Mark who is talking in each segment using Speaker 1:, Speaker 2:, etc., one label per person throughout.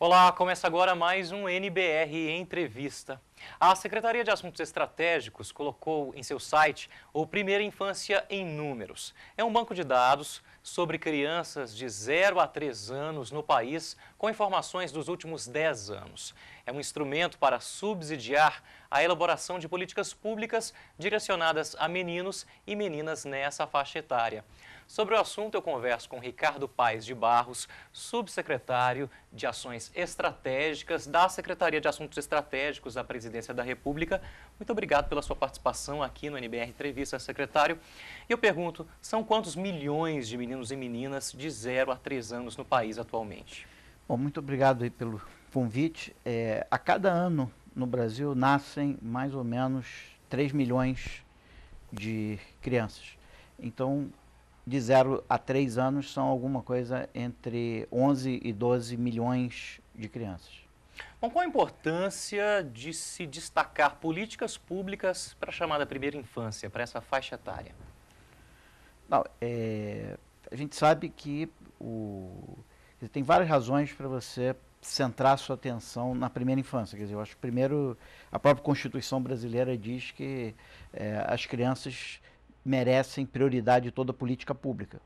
Speaker 1: Olá, começa agora mais um NBR Entrevista. A Secretaria de Assuntos Estratégicos colocou em seu site o Primeira Infância em Números. É um banco de dados sobre crianças de 0 a 3 anos no país com informações dos últimos 10 anos. É um instrumento para subsidiar a elaboração de políticas públicas direcionadas a meninos e meninas nessa faixa etária. Sobre o assunto, eu converso com Ricardo Paes de Barros, subsecretário de Ações Estratégicas da Secretaria de Assuntos Estratégicos da Presidência da República. Muito obrigado pela sua participação aqui no NBR Entrevista, secretário. E eu pergunto, são quantos milhões de meninos e meninas de 0 a 3 anos no país atualmente?
Speaker 2: Bom, muito obrigado pelo convite. É, a cada ano no Brasil nascem mais ou menos 3 milhões de crianças. Então, de 0 a 3 anos são alguma coisa entre 11 e 12 milhões de crianças.
Speaker 1: Bom, qual a importância de se destacar políticas públicas para a chamada primeira infância, para essa faixa etária?
Speaker 2: Não, é, a gente sabe que o, tem várias razões para você centrar sua atenção na primeira infância. Quer dizer, eu acho que primeiro a própria Constituição brasileira diz que é, as crianças merecem prioridade toda política pública.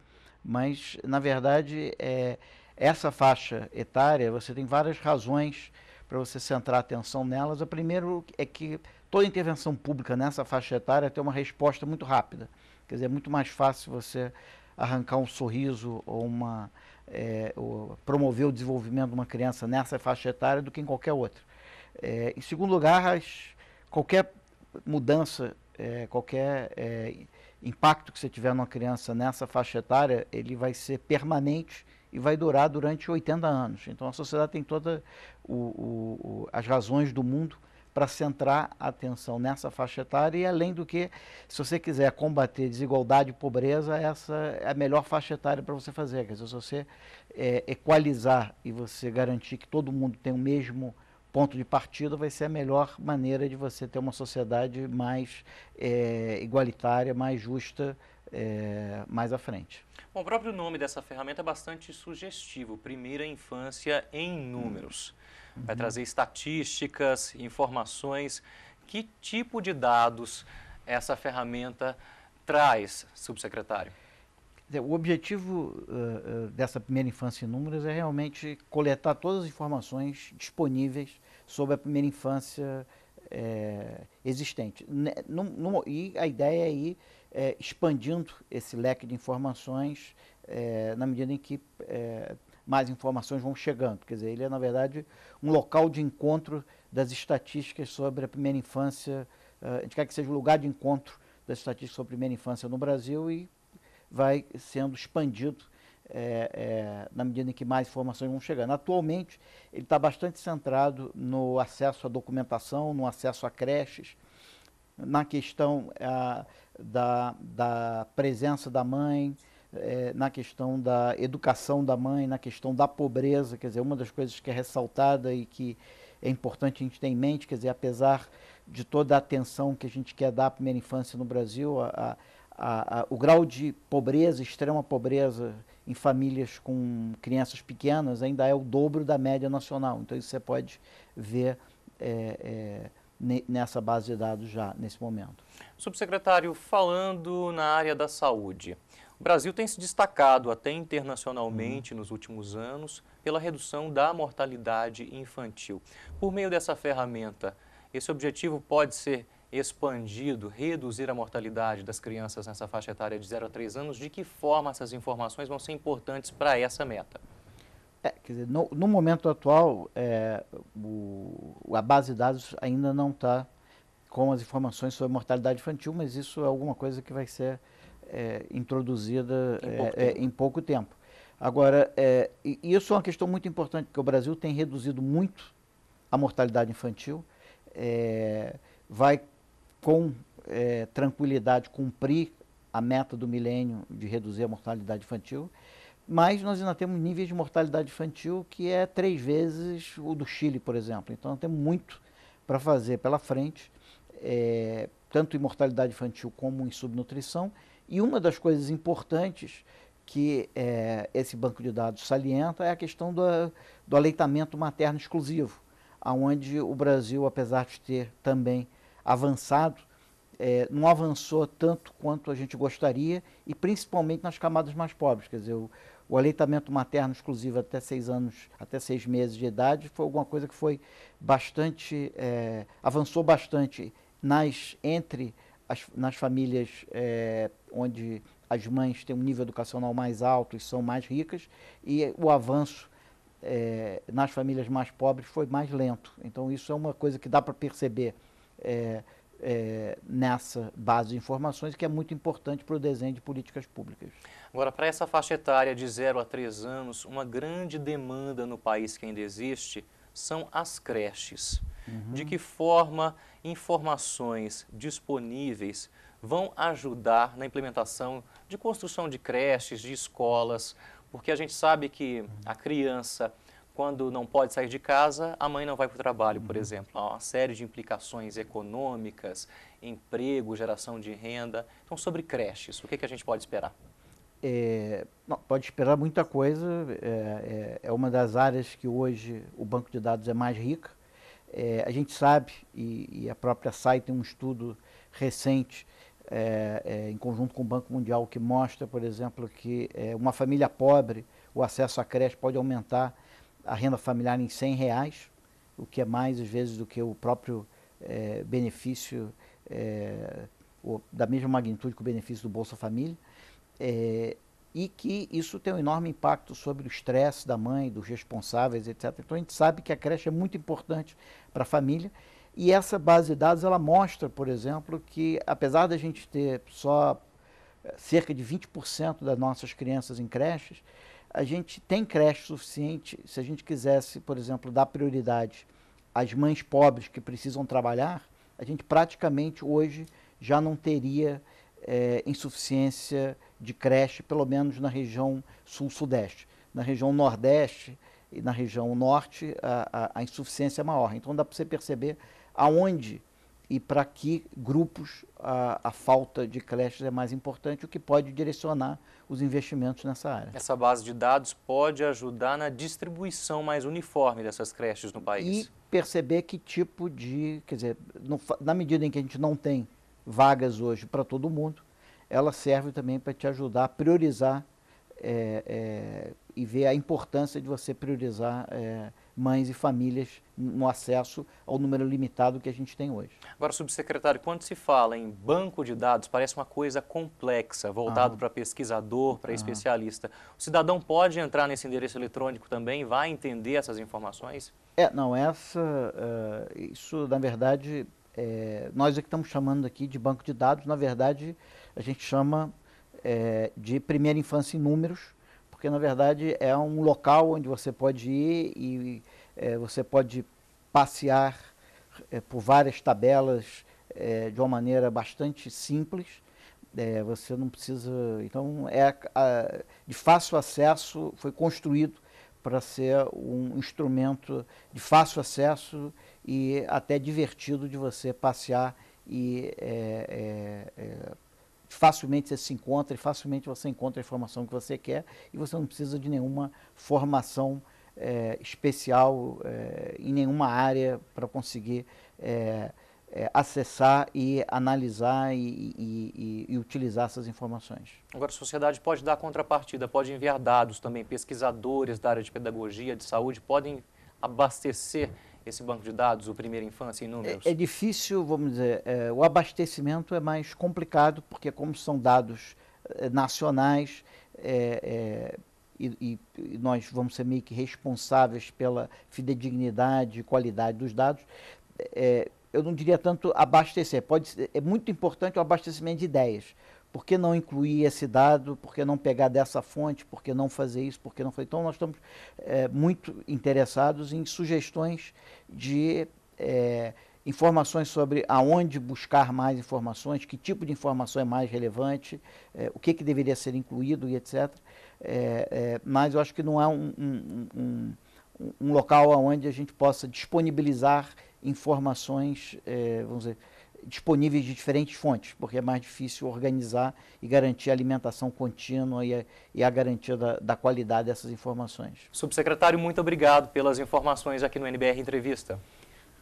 Speaker 2: Mas, na verdade, é, essa faixa etária, você tem várias razões para você centrar a atenção nelas. A primeira é que toda intervenção pública nessa faixa etária tem uma resposta muito rápida. Quer dizer, é muito mais fácil você arrancar um sorriso ou uma é, ou promover o desenvolvimento de uma criança nessa faixa etária do que em qualquer outra. É, em segundo lugar, as, qualquer mudança é, qualquer é, impacto que você tiver numa criança nessa faixa etária, ele vai ser permanente e vai durar durante 80 anos. Então a sociedade tem todas as razões do mundo para centrar a atenção nessa faixa etária e além do que, se você quiser combater desigualdade e pobreza, essa é a melhor faixa etária para você fazer. Quer dizer, se você é, equalizar e você garantir que todo mundo tem o mesmo ponto de partida vai ser a melhor maneira de você ter uma sociedade mais é, igualitária, mais justa é, mais à frente.
Speaker 1: Bom, o próprio nome dessa ferramenta é bastante sugestivo, Primeira Infância em Números. Uhum. Vai trazer estatísticas, informações, que tipo de dados essa ferramenta traz, subsecretário?
Speaker 2: o objetivo uh, uh, dessa primeira infância em números é realmente coletar todas as informações disponíveis sobre a primeira infância é, existente. Né, e a ideia é ir é, expandindo esse leque de informações é, na medida em que mais informações vão chegando. Quer dizer, ele é, na verdade, um local de encontro das estatísticas sobre a primeira infância. a gente quer que seja o lugar de encontro das estatísticas sobre a primeira infância no Brasil e vai sendo expandido é, é, na medida em que mais informações vão chegando. Atualmente, ele está bastante centrado no acesso à documentação, no acesso a creches, na questão é, da, da, presença da mãe, é, na questão da educação da mãe, na questão da pobreza, quer dizer, uma das coisas que é ressaltada e que é importante a gente ter em mente, quer dizer, apesar de toda a atenção que a gente quer dar à primeira infância no Brasil, a, a a, a, o grau de pobreza, extrema pobreza, em famílias com crianças pequenas ainda é o dobro da média nacional. Então, isso você pode ver é, é, nessa base de dados já, nesse momento.
Speaker 1: Subsecretário, falando na área da saúde, o Brasil tem se destacado até internacionalmente uhum. nos últimos anos pela redução da mortalidade infantil. Por meio dessa ferramenta, esse objetivo pode ser expandido, reduzir a mortalidade das crianças nessa faixa etária de 0 a 3 anos, de que forma essas informações vão ser importantes para essa meta?
Speaker 2: É, quer dizer, no, no momento atual, é, o, a base de dados ainda não está com as informações sobre mortalidade infantil, mas isso é alguma coisa que vai ser é, introduzida em é, pouco, é, em pouco, tempo. Agora, é, isso é uma questão muito importante, porque o Brasil tem reduzido muito a mortalidade infantil, vai com é, tranquilidade cumprir a meta do milênio de reduzir a mortalidade infantil, mas nós ainda temos níveis de mortalidade infantil que é três vezes o do Chile, por exemplo. Então, temos muito para fazer pela frente, é, tanto em mortalidade infantil como em subnutrição. E uma das coisas importantes que é, esse banco de dados salienta é a questão do, do aleitamento materno exclusivo, aonde o Brasil, apesar de ter também avançado, é, não avançou tanto quanto a gente gostaria e principalmente nas camadas mais pobres. Quer dizer, o, o aleitamento materno exclusivo até seis anos, até seis meses de idade, foi alguma coisa que foi bastante, é, avançou bastante nas entre as, nas famílias é, onde as mães têm um nível educacional mais alto e são mais ricas e o avanço é, nas famílias mais pobres foi mais lento. Então isso é uma coisa que dá para perceber é, é, nessa base de informações que é muito importante para o desenho de políticas públicas.
Speaker 1: Agora, para essa faixa etária de 0 a 3 anos, uma grande demanda no país que ainda existe são as creches. Uhum. De que forma informações disponíveis vão ajudar na implementação de construção de creches, de escolas, porque a gente sabe que a criança quando não pode sair de casa, a mãe não vai para o trabalho, por uhum. exemplo. Há uma série de implicações econômicas, emprego, geração de renda. Então, sobre creches, o que, é que a gente pode esperar?
Speaker 2: É, não, pode esperar muita coisa. É, é, é, uma das áreas que hoje o banco de dados é mais rica. É, a gente sabe, e, e, a própria SAI tem um estudo recente é, em conjunto com o Banco Mundial que mostra, por exemplo, que uma família pobre, o acesso à creche pode aumentar a renda familiar em 100 reais, o que é mais às vezes do que o próprio é, benefício, é, da mesma magnitude que o benefício do Bolsa Família, é, e que isso tem um enorme impacto sobre o estresse da mãe, dos responsáveis, etc. Então a gente sabe que a creche é muito importante para a família e essa base de dados ela mostra, por exemplo, que apesar da gente ter só cerca de 20% das nossas crianças em creches, a gente tem creche suficiente. Se a gente quisesse, por exemplo, dar prioridade às mães pobres que precisam trabalhar, a gente praticamente hoje já não teria é, insuficiência de creche, pelo menos na região sul-sudeste. Na região nordeste e na região norte, a, a, a insuficiência é maior. Então dá para você perceber aonde e para que grupos a, a, falta de creches é mais importante, o que pode direcionar os investimentos nessa área. Essa
Speaker 1: base de dados pode ajudar na distribuição mais uniforme dessas creches no país. E
Speaker 2: perceber que tipo de, quer dizer, no, na medida em que a gente não tem vagas hoje para todo mundo, ela serve também para te ajudar a priorizar é, é, e ver a importância de você priorizar é, mães e famílias no acesso ao número limitado que a gente tem hoje.
Speaker 1: Agora, subsecretário, quando se fala em banco de dados, parece uma coisa complexa, voltado ah. para pesquisador, para ah. especialista. O cidadão pode entrar nesse endereço eletrônico também, vai entender essas informações?
Speaker 2: É, não, essa, uh, isso na verdade, é, nós é que estamos chamando aqui de banco de dados, na verdade a gente chama é, de primeira infância em números, porque na verdade é um local onde você pode ir e é, você pode passear é, por várias tabelas é, de uma maneira bastante simples. É, você não precisa. Então, é a, de fácil acesso, foi construído para ser um instrumento de fácil acesso e até divertido de você passear e é, é, é, facilmente você se encontra e facilmente você encontra a informação que você quer e você não precisa de nenhuma formação é, especial é, em nenhuma área para conseguir é, acessar e analisar e, e, e, e, utilizar essas informações.
Speaker 1: Agora, a sociedade pode dar contrapartida, pode enviar dados também. Pesquisadores da área de pedagogia, de saúde, podem abastecer esse banco de dados, o Primeira Infância, em números? É, é
Speaker 2: difícil, vamos dizer, é, o abastecimento é mais complicado, porque como são dados eh, é, nacionais é, e, e, nós vamos ser meio que responsáveis pela fidedignidade e qualidade dos dados, é, eu não diria tanto abastecer, pode, é muito importante o abastecimento de ideias, por que não incluir esse dado? Por que não pegar dessa fonte? Por que não fazer isso? Por que não fazer? Então, nós estamos é, muito interessados em sugestões de é, informações sobre aonde buscar mais informações, que tipo de informação é mais relevante, é, o que, que deveria ser incluído e etc. É, é, mas eu acho que não há é um, um, um, um local onde a gente possa disponibilizar informações, vamos dizer, disponíveis de diferentes fontes, porque é mais difícil organizar e garantir a alimentação contínua e a, e a garantia da, da, qualidade dessas informações.
Speaker 1: Subsecretário, muito obrigado pelas informações aqui no NBR Entrevista.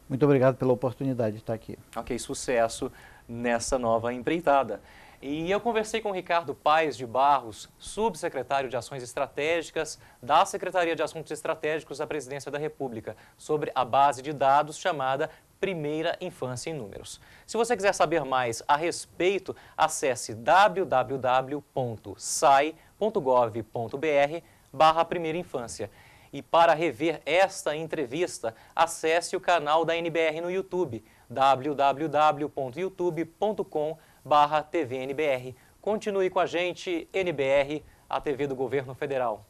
Speaker 2: Muito obrigado pela oportunidade de estar aqui.
Speaker 1: Ok, sucesso nessa nova empreitada. E eu conversei com o Ricardo Paes de Barros, subsecretário de Ações Estratégicas da Secretaria de Assuntos Estratégicos da Presidência da República, sobre a base de dados chamada Primeira Infância em Números. Se você quiser saber mais a respeito, acesse www.sai.gov.br barra Primeira Infância. E para rever esta entrevista, acesse o canal da NBR no YouTube www.youtube.com/tvnbr. Continue com a gente, NBR, a TV do Governo Federal.